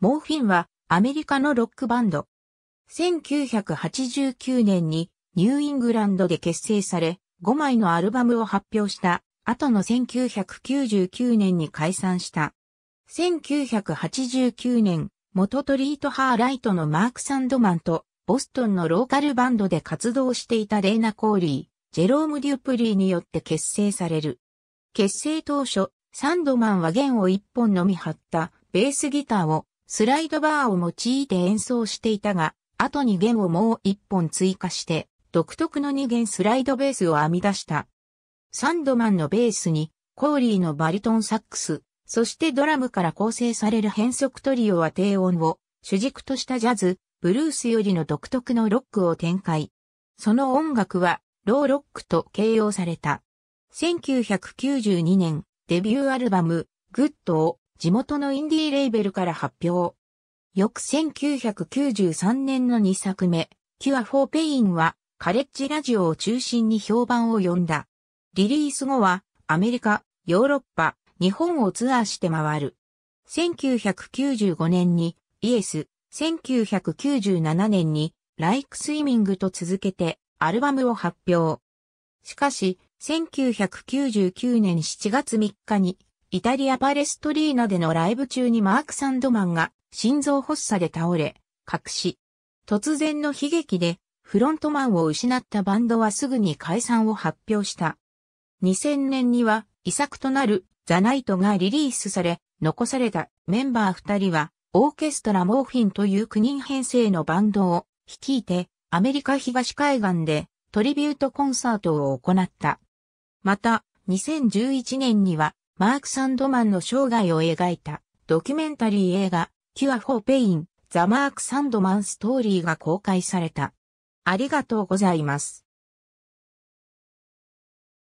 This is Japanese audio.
モーフィンはアメリカのロックバンド。1989年にニューイングランドで結成され、5枚のアルバムを発表した後の1999年に解散した。1989年、元トリート・ハーライトのマーク・サンドマンと、ボストンのローカルバンドで活動していたレーナ・コーリー、ジェローム・デュプリーによって結成される。結成当初、サンドマンは弦を一本のみ張ったベースギターをスライドバーを用いて演奏していたが、あと2弦をもう1本追加して、独特の2弦スライドベースを編み出した。サンドマンのベースに、コーリーのバリトンサックス、そしてドラムから構成される変則トリオは低音を主軸としたジャズ、ブルースよりの独特のロックを展開。その音楽は、ローロックと形容された。1992年、デビューアルバム、グッドを地元のインディーレーベルから発表。翌1993年の2作目、Cure for Pain はカレッジラジオを中心に評判を呼んだ。リリース後はアメリカ、ヨーロッパ、日本をツアーして回る。1995年にイエス、1997年にライクスイミングと続けてアルバムを発表。しかし、1999年7月3日にイタリアパレストリーナでのライブ中にマーク・サンドマンが心臓発作で倒れ、隠し、突然の悲劇でフロントマンを失ったバンドはすぐに解散を発表した。2000年には遺作となるザ・ナイトがリリースされ、残されたメンバー2人はオーケストラ・モーフィンという9人編成のバンドを率いてアメリカ東海岸でトリビュートコンサートを行った。また、2011年にはマーク・サンドマンの生涯を描いたドキュメンタリー映画、キュア・フォー・ペイン、ザ・マーク・サンドマン・ストーリーが公開された。ありがとうございます。